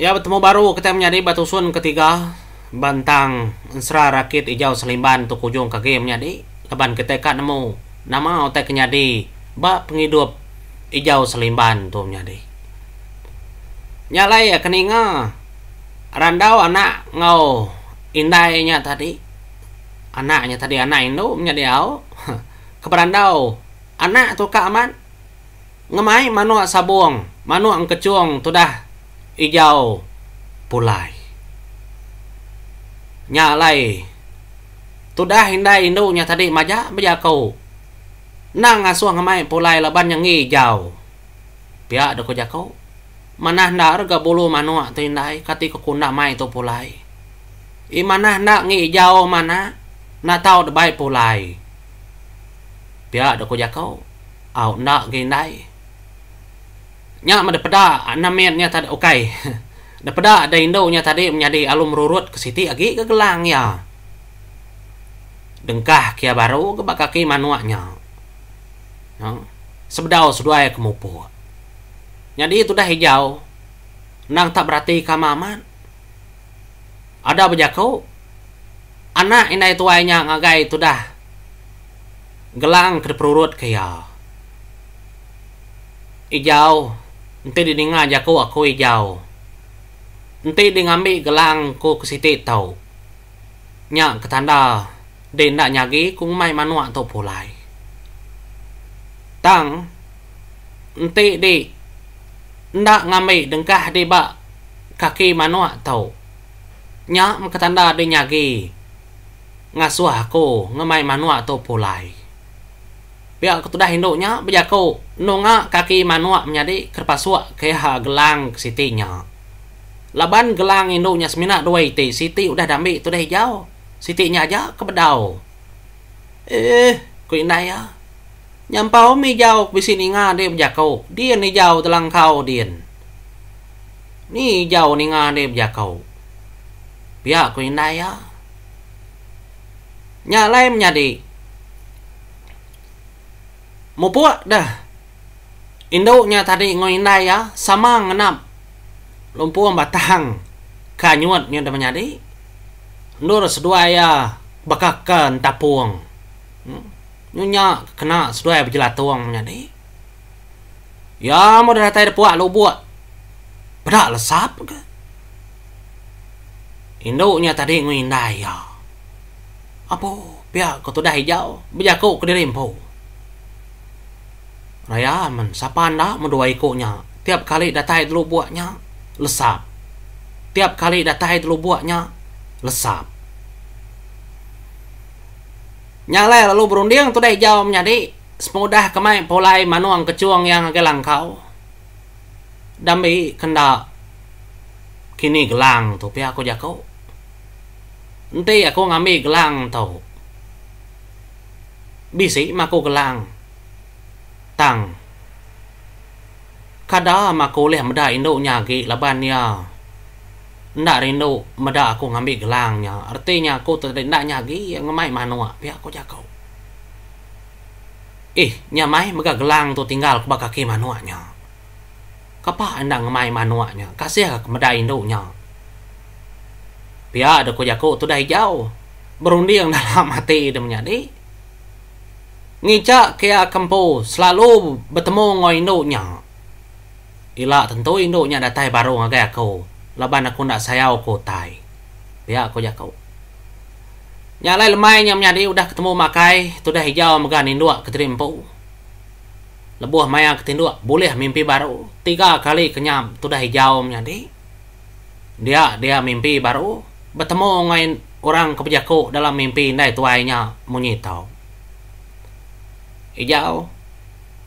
Ya, bertemu baru kita menjadi batu sun ketiga Bantang serah Rakit hijau Selimban untuk ujung kaki menjadi Leban kita nemu Nama otak menjadi bak penghidup hijau Selimban tu menjadi Nyalai ya keninga Randau anak ngau Indainya tadi Anaknya tadi anak Indo menjadi au Keberandau Anak tu kak aman Ngemai manuak sabung manuak kecuang tu dah ít dầu bù lại nhà này tôi đã hiện đây đâu nhà thật đi mà giá bây giờ cậu nàng à xuống hôm nay bù lại là ban nhà nghỉ giàu bia được có giá dạ cậu, mà nàng đã rất gặp bù lô mà nó tôi đây cắt tí có cuốn đã mai tôi bù lại ý mà nàng đã nghỉ giàu mà nàng na tao được bay bù lại bia được có giá dạ cậu, ảo nợ nghỉ này nya peda enam nya tadi oke ada peda ada nya tadi menjadi alum rurut ke siti lagi ke gelang ya dengkah kia baru ke bak kaki manuaknya ya. sebedau sudah kemupu jadi itu dah hijau nang tak berarti kamaman ada bejakau anak inai tuanya ngagai itu dah gelang ke perurut kia ya. hijau Tê đi ngà dạ cô à cô giàu Tê đi ngà mị gà lang cô có sĩ tệ tàu Nhạc cái thán đà Đến đại nhà ghi cũng may mắn hoạn thổ phổ lại tang, Tê đi Đã ngà mị đừng cả đi bạ Cả khi mắn hoạn thổ Nhạc cái thán đà đi nhà ghi Ngà xua cô ngà may mắn hoạn thổ phổ lại biar ketudah hindunya bejaku nunga kaki manua menjadi kerpasua kayak gelang sitinya laban gelang hindunya semina dua iti siti udah dambi itu dah hijau sitinya aja kebedau eh ku ya nyampau mi jauh bisin inga dia bejaku dia ni jauh telang kau dia ni jauh ni nga dia bejaku biar ku ya nyalai menjadi puak dah indoknya tadi ngoinda ya sama ngenap lumpuan batang kanyuat nyuat udah menyadi nur sedua ya bakakan tapuang nyunya kena sedua ya bejelat tuang menyadi ya mau dah tadi puak lu buat berak lesap ke indoknya tadi ngoinda ya apa biar kau tu dah hijau biar kau diri po Raya aman, siapa anda mendua nya? Tiap kali datai dulu buatnya, lesap. Tiap kali datai dulu buatnya, lesap. Nyala lalu berunding tuh deh jauh di. Semudah kemai polai manuang kecuang yang gelang kau. Dambi kenda kini gelang tuh pi aku jago, Nanti aku ngambil gelang tau. Bisi maku gelang. kada ma ko leh meda indo nya ge laban nya nda rindo meda aku ngambil gelang nya artinya aku tu nda nya ge ngemai manua pia ko jaka eh nya mai mega gelang tu tinggal ku baka ke manua nya kapa anda ngemai manua nya kasih ka lah meda indo nya pia ada ko jaka tu dai jauh berunding dalam hati de menyadi ngicak kia kempo selalu bertemu ngoi indo nya Ila tentu induknya nya datai baru ngagai aku. Laban aku ndak sayau aku tai. Ya aku ya kau, Nyalai lemai nyam nyadi udah ketemu makai. sudah hijau megan induk keterimpu. Lebuah maya ketinduk boleh mimpi baru. Tiga kali kenyam sudah hijau nyadi. Dia dia mimpi baru. Bertemu ngain orang kepejaku dalam mimpi ndai tuainya munyitau. Hijau.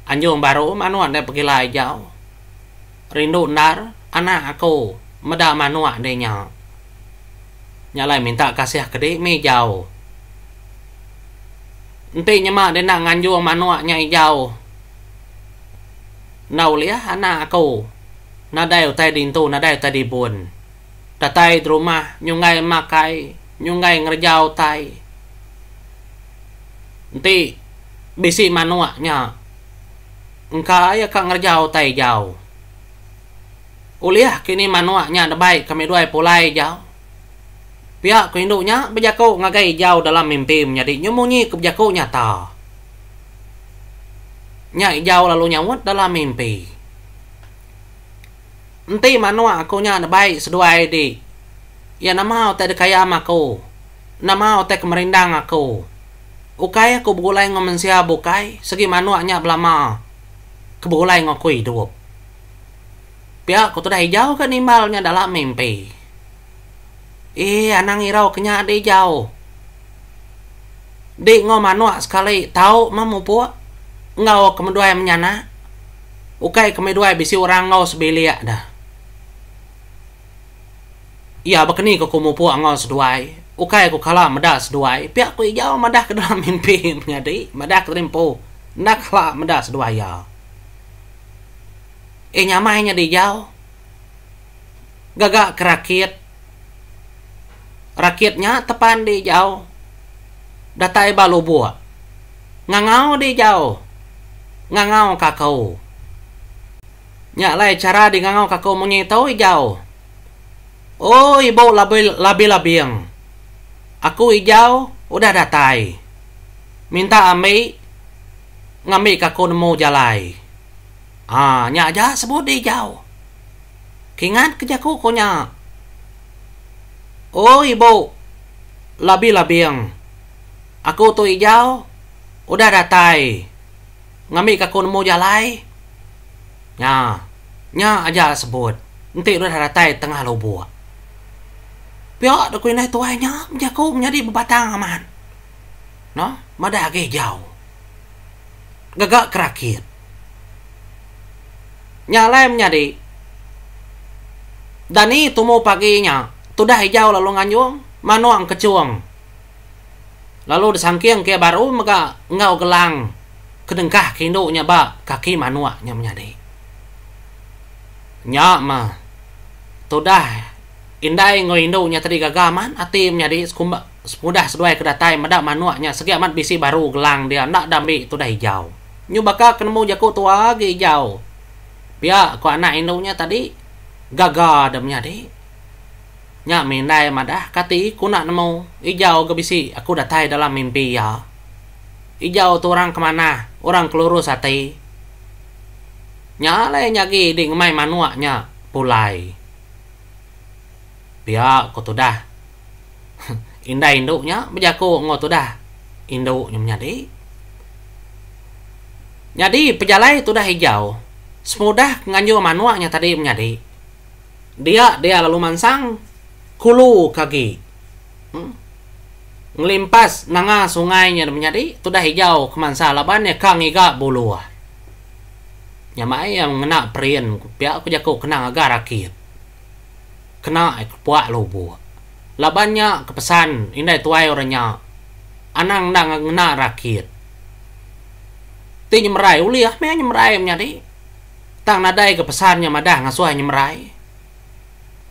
Anjung baru manuan dia pergi lah hijau. Rindu nar anak aku meda manua denya. Nyalai minta kasih gede mejau. Nanti nyemak dia nak nganjuang manua nyai jau. Nau liah anak aku. Nadai utai dintu, nadai utai dibun. Tatai di rumah, nyungai makai, nyungai ngerjau tai. Nanti bisi manua nya. engka ayah kak ngerjau tai jau kuliah kini manuaknya ada baik kami dua pulai jauh. Pihak kehindunya bejakau ngagai jauh dalam mimpi menjadi nyemunyi kebejakau nyata. Nyai jauh lalu nyawut dalam mimpi. Enti manua aku nya ada baik seduai di. Ya nama tak dekaya aku. Nama tak merindang aku. Ukai aku begulai ngomensia bukai segi manuaknya belama. Kebulai ngaku hidup pihak kutu hijau nimbalnya adalah mimpi ih anang irau kenyak di jauh di ngomano sekali tahu mamu pu ngau kemedua yang menyana ukai kemedua bisi orang ngau sebelia ya, dah iya bekeni ke kumu pu ngau seduai ukai ku kalah medas seduai. pihak ku hijau medah ke dalam mimpi menyadi medah ke rimpu naklah medas seduai ya eh nyamah hanya di jauh gagak ke rakyat tepan di jauh datai e balu buah ngangau di jauh ngangau kakau nya lai cara di ngangau kakau mengitau jauh oh ibu labi labi labiang aku hijau udah datai minta ambil ngambil kakau nemu jalai Ah, nya aja di jauh. Kingan kejaku konya. Oh ibu, labi yang Aku tuh ijau, udah datai. Ngami kakun nemu jalai. Nya, nya aja sebut. Nanti udah datai tengah lobo. Pihak aku tuai tuanya, jaku menjadi bebatang aman. No, madah jauh Gagak kerakit. Nhà đi Dani tu mau paginya sudah hijau lalu nganyung Manuang kecuang Lalu disangkiang kia baru maka ngau gelang Kedengkah kindunya ba Kaki manua nya menyadi Nya ma Tudah Indai ngoi indunya tadi gagaman Ati menyadi sekumbak sudah seduai kedatai medak manua nya amat bisi baru gelang dia Nak dambi tudah hijau Nyu bakal kenemu jaku tua hijau ya kok anak induknya tadi gagal demnya di nya mindai madah kati ku nak nemu ijau ke bisi aku datai dalam mimpi ya ijau tu orang kemana orang kelurus sate. nya le nyagi di ngemai manuaknya pulai pia kok tu dah Indah induknya bejaku ngo tu dah Induknya menyadi. jadi pejalai tu dah hijau semudah nganju manuaknya tadi menyadi dia dia lalu mansang kulu kaki hmm? ngelimpas nanga sungainya menyadi sudah hijau kemansa labannya kang iga buluah nyamai yang ngena perian pihak aku jago kena agak rakit kena puak lobo labannya kepesan indah tuai orangnya anang nang ngena rakit ti nyemerai uliah me nyemerai menyadi ke madah ngasuh ตั้งนาได้กับประสานยามาด่างาสวยยามไร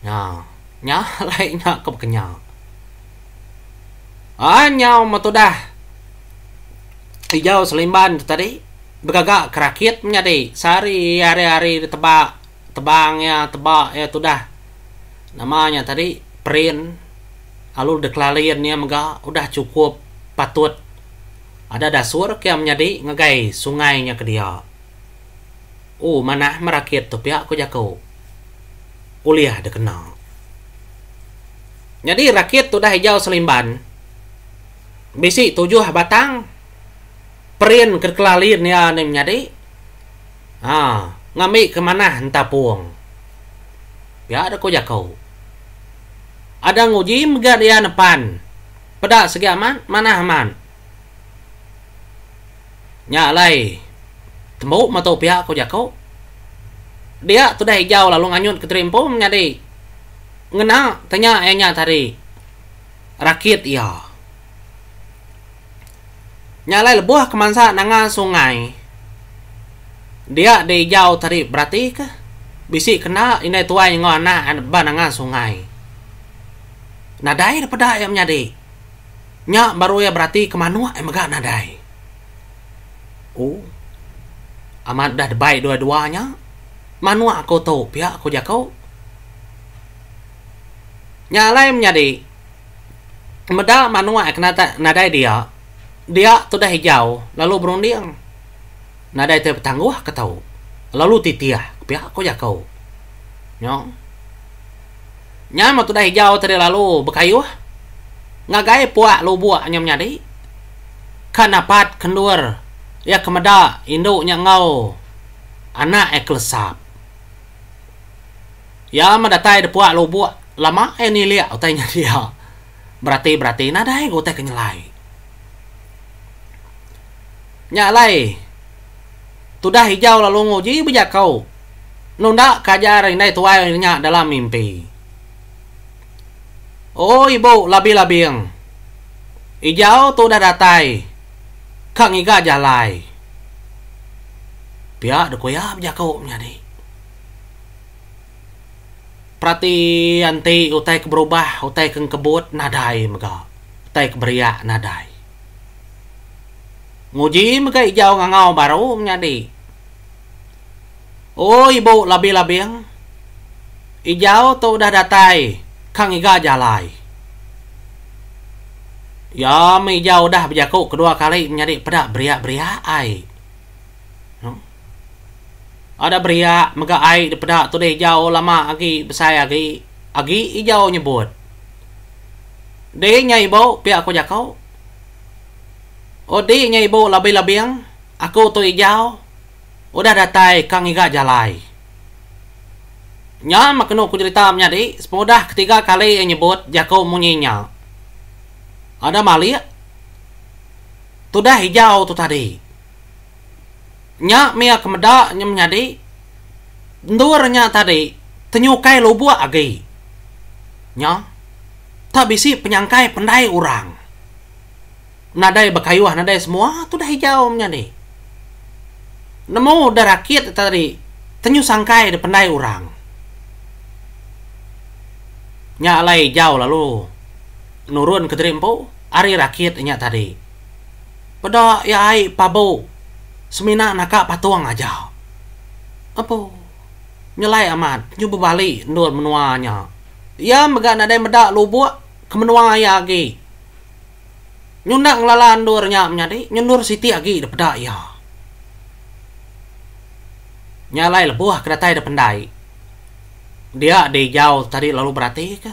เนาะเนาะไรเนาะกับกันเนาะอ่าเนาะมาตัวด่า hijau selimban tadi bergagak kerakit deh sari hari-hari tebak tebang ya tebak ya itu dah namanya tadi print alur deklarin ya mega udah cukup patut ada dasur yang menjadi ngegai sungainya ke dia oh mana merakit tapi aku jago. kuliah ada kenal jadi rakit udah hijau selimban bisi tujuh batang perin kerkelalin ya nih nyari ah ngami kemana entah puang ya ada kau jago ada nguji megat ya depan peda segi aman mana aman nyalai tembok matau pihak kau jako dia tu dah hijau lalu nganyut ke terimpo nyade ngena tanya ayahnya tadi rakit ya nyalai lebuah kemansa nanga sungai dia di hijau tadi berarti ke bisi kena ini tua yang ngona ba nanga sungai nadai daripada ayam nyadi nyak baru ya berarti kemanua emega eh, nadai oh amat dah baik dua-duanya manua aku tahu pihak aku jakau nyalai menjadi meda manua tak nadai dia dia tu dah hijau lalu berunding nadai bertangguh tangguh tahu lalu titiah pihak aku jakau nyong tu dah hijau tadi lalu berkayu. ngagai puak lu buak nyam nyadi kanapat kendur ya kemada induknya ngau anak eklesap ya mendatai de lo buat lama ini lia lihat utainya dia berarti berarti nada gue kenyelai. kenyalai nyalai tudah hijau lalu nguji bejak kau nunda kajar ini tuai nya dalam mimpi oh ibu labi labing hijau tuh udah datai Kang iga jalai pia de koyap ja kau nya deh prati anti utai ke berubah utai ke kebut nadai mega utai ke beria nadai nguji mega ijau ngangau baru nya deh oh ibu labi labiang ijau tu udah datai kang iga jalai Ya meja udah berjaku kedua kali nyari pedak beria beria ai. No? Ada beria mega ai di tu deh jauh lama agi besar agi agi jauh nyebut. Deh nyai bau pihak aku jakau. Oh deh nyai bau labi labiang aku tu jauh. Udah datai kang iga jalai. Nya makno ku cerita nya di semudah ketiga kali nyebut jakau munyinya. Ada mali ya sudah hijau tuh tadi. nyak mia kemeda nyem nyadi. Ndurnya tadi tenyukai lo buat agi. Nya tak bisi penyangkai pendai orang. Nadai bekayuah nadai semua tuh dah hijau nyadi. Nemu udah rakit tadi tenyu sangkai de pendai orang. Nya alai jauh lalu nurun ke empo Ari rakit inya tadi. Pada ya ai pabo. Semina naka patuang aja. Apo? Nyelai amat. Nyu bebali nur menuanya. Ya mega nadai meda lubuk menua aya agi. Nyunda ngelala ndur nya menyadi. Nyendur siti agi depeda ya. Nyalai lebuah kedatai dependai. Dia di jauh tadi lalu berarti ke.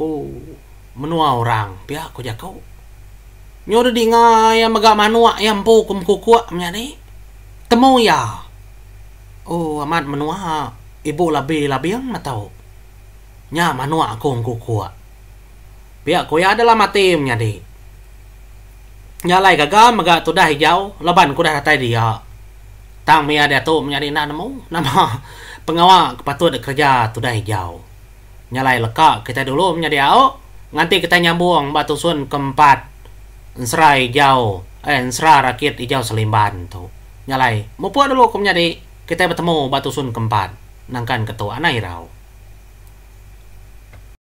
Oh menua orang pihak aku jakau nyuruh di yang megak manua yang po kum kukua menyari temu ya oh amat menua ibu labi labi yang matau nya manua aku kukua pihak aku ya adalah mati menyari nyalai gagal mega tudah hijau leban kuda tadi dia tang mia dia tu menyari nanamu nama pengawal kepatut kerja tudah hijau nyalai leka kita dulu menyari au oh. Nanti kita nyambung batu sun keempat. serai hijau. Eh, serai rakit hijau selimban tuh. Nyalai. Mupu dulu kumnya di. Kita bertemu batu sun keempat. Nangkan ketua rau